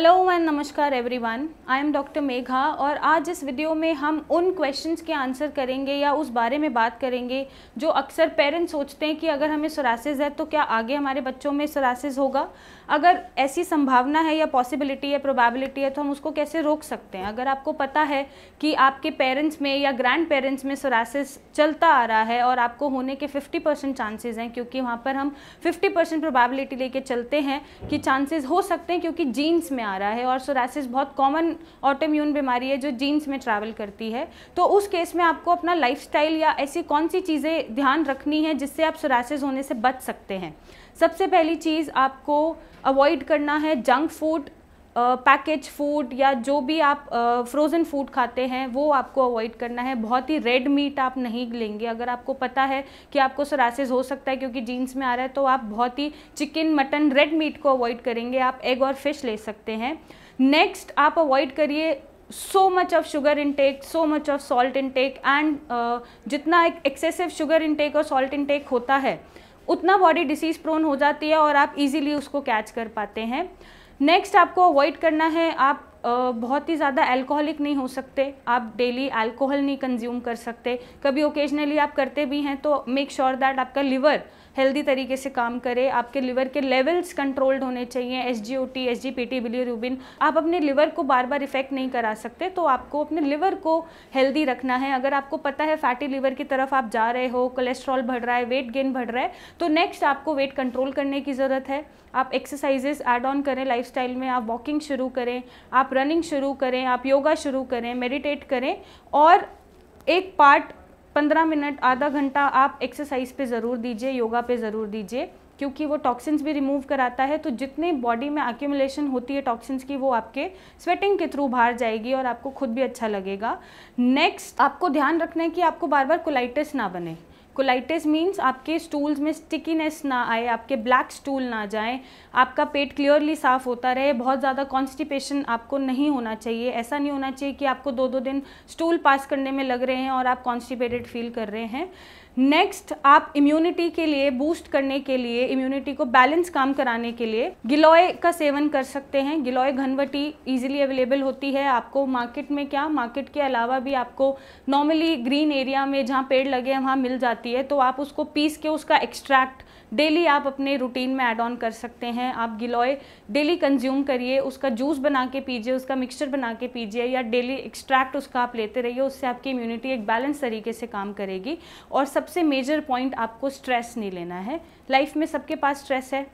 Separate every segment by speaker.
Speaker 1: hello and नमस्कार everyone I am doctor Megha और आज इस वीडियो में हम उन क्वेश्चंस के आंसर करेंगे या उस बारे में बात करेंगे जो अक्सर पेरेंट्स सोचते हैं कि अगर हमें सोरासिस है तो क्या आगे हमारे बच्चों में सोरासिस होगा अगर ऐसी संभावना है या पॉसिबिलिटी है प्रोबेबिलिटी है तो हम उसको कैसे रोक सकते हैं अगर आपको पता है कि आपके पेरेंट्स में या ग्रैंड पेरेंट्स में सरासिस चलता आ रहा है और आपको होने के फिफ्टी चांसेज़ हैं क्योंकि वहाँ पर हम फिफ्टी प्रोबेबिलिटी लेके चलते हैं कि चांसेज़ हो सकते हैं क्योंकि जीन्स में आ रहा है और सोरासिस बहुत कॉमन ऑटोम्यून बीमारी है जो जीन्स में ट्रैवल करती है तो उस केस में आपको अपना लाइफस्टाइल या ऐसी कौन सी चीज़ें ध्यान रखनी है जिससे आप सोरासिस होने से बच सकते हैं सबसे पहली चीज़ आपको अवॉइड करना है जंक फूड पैकेज फूड या जो भी आप फ्रोज़न फूड खाते हैं वो आपको अवॉइड करना है बहुत ही रेड मीट आप नहीं लेंगे अगर आपको पता है कि आपको सरासेज हो सकता है क्योंकि जीन्स में आ रहा है तो आप बहुत ही चिकन मटन रेड मीट को अवॉइड करेंगे आप एग और फिश ले सकते हैं नेक्स्ट आप अवॉइड करिए so much of sugar intake so much of salt intake and जितना एक एक्सेसिव शुगर इनटेक और सॉल्ट इनटेक होता है उतना बॉडी डिसीज़ प्रोन हो जाती है और आप इजीली उसको कैच कर पाते हैं नेक्स्ट आपको अवॉइड करना है आप बहुत ही ज़्यादा अल्कोहलिक नहीं हो सकते आप डेली अल्कोहल नहीं कंज्यूम कर सकते कभी ओकेजनली आप करते भी हैं तो मेक श्योर दैट आपका लिवर हेल्दी तरीके से काम करे आपके लिवर के लेवल्स कंट्रोल्ड होने चाहिए S G O T S G P T रूबिन आप अपने लिवर को बार बार इफेक्ट नहीं करा सकते तो आपको अपने लिवर को हेल्दी रखना है अगर आपको पता है फैटी लिवर की तरफ आप जा रहे हो कोलेस्ट्रॉल बढ़ रहा है वेट गेन बढ़ रहा है तो नेक्स्ट आपको वेट कंट्रोल करने की ज़रूरत है आप एक्सरसाइजेस एड ऑन करें लाइफ में आप वॉकिंग शुरू करें आप रनिंग शुरू करें आप योगा शुरू करें मेडिटेट करें और एक पार्ट पंद्रह मिनट आधा घंटा आप एक्सरसाइज पे ज़रूर दीजिए योगा पे ज़रूर दीजिए क्योंकि वो टॉक्सिन्स भी रिमूव कराता है तो जितने बॉडी में एक्यूमुलेशन होती है टॉक्सिन्स की वो आपके स्वेटिंग के थ्रू बाहर जाएगी और आपको खुद भी अच्छा लगेगा नेक्स्ट आपको ध्यान रखना है कि आपको बार बार कोलाइटिस ना बने कोलाइटिस मीन्स आपके स्टूल्स में स्टिकीनेस ना आए आपके ब्लैक स्टूल ना जाए आपका पेट क्लियरली साफ होता रहे बहुत ज़्यादा कॉन्स्टिपेशन आपको नहीं होना चाहिए ऐसा नहीं होना चाहिए कि आपको दो दो दिन स्टूल पास करने में लग रहे हैं और आप कॉन्स्टिपेटेड फील कर रहे हैं नेक्स्ट आप इम्यूनिटी के लिए बूस्ट करने के लिए इम्यूनिटी को बैलेंस काम कराने के लिए गिलोय का सेवन कर सकते हैं गिलोय घनवटी इजीली अवेलेबल होती है आपको मार्केट में क्या मार्केट के अलावा भी आपको नॉर्मली ग्रीन एरिया में जहाँ पेड़ लगे हैं वहाँ मिल जाती है तो आप उसको पीस के उसका एक्सट्रैक्ट डेली आप अपने रूटीन में ऐड ऑन कर सकते हैं आप गिलोय डेली कंज्यूम करिए उसका जूस बना के पीजिए उसका मिक्सचर बना के पीजिए या डेली एक्सट्रैक्ट उसका आप लेते रहिए उससे आपकी इम्यूनिटी एक बैलेंस तरीके से काम करेगी और सबसे मेजर पॉइंट आपको स्ट्रेस नहीं लेना है लाइफ में सबके पास स्ट्रेस है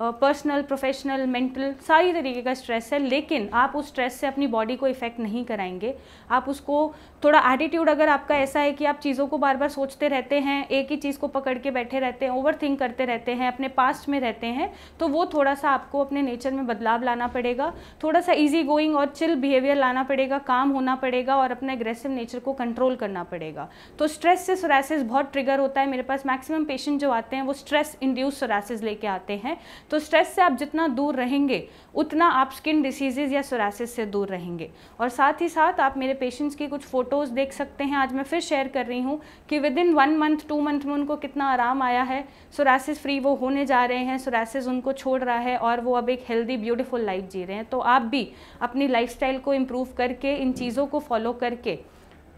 Speaker 1: पर्सनल प्रोफेशनल मेंटल सारी तरीके का स्ट्रेस है लेकिन आप उस स्ट्रेस से अपनी बॉडी को इफ़ेक्ट नहीं कराएंगे आप उसको थोड़ा एटीट्यूड अगर आपका ऐसा है कि आप चीज़ों को बार बार सोचते रहते हैं एक ही चीज़ को पकड़ के बैठे रहते हैं ओवर थिंक करते रहते हैं अपने पास्ट में रहते हैं तो वो थोड़ा सा आपको अपने नेचर में बदलाव लाना पड़ेगा थोड़ा सा ईजी गोइंग और चिल बिहेवियर लाना पड़ेगा काम होना पड़ेगा और अपने एग्रेसिव नेचर को कंट्रोल करना पड़ेगा तो स्ट्रेस से सोरासिस बहुत ट्रिगर होता है मेरे पास मैक्सिमम पेशेंट जो आते हैं वो स्ट्रेस इंड्यूस सोरासिस लेके आते हैं तो स्ट्रेस से आप जितना दूर रहेंगे उतना आप स्किन डिसीजेज या सोरासिस से दूर रहेंगे और साथ ही साथ आप मेरे पेशेंट्स की कुछ फ़ोटोज़ देख सकते हैं आज मैं फिर शेयर कर रही हूँ कि within one month two month में उनको कितना आराम आया है सोरासिस फ्री वो होने जा रहे हैं सोरासिस उनको छोड़ रहा है और वो अब एक हेल्दी ब्यूटिफुल लाइफ जी रहे हैं तो आप भी अपनी लाइफ को इम्प्रूव करके इन चीज़ों को फॉलो करके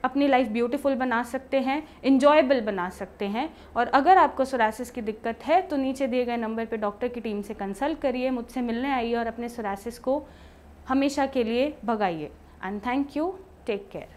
Speaker 1: अपनी लाइफ ब्यूटीफुल बना सकते हैं इन्जॉयबल बना सकते हैं और अगर आपको सोरासिस की दिक्कत है तो नीचे दिए गए नंबर पर डॉक्टर की टीम से कंसल्ट करिए मुझसे मिलने आइए और अपने सोरासिस को हमेशा के लिए भगाइए and thank you take care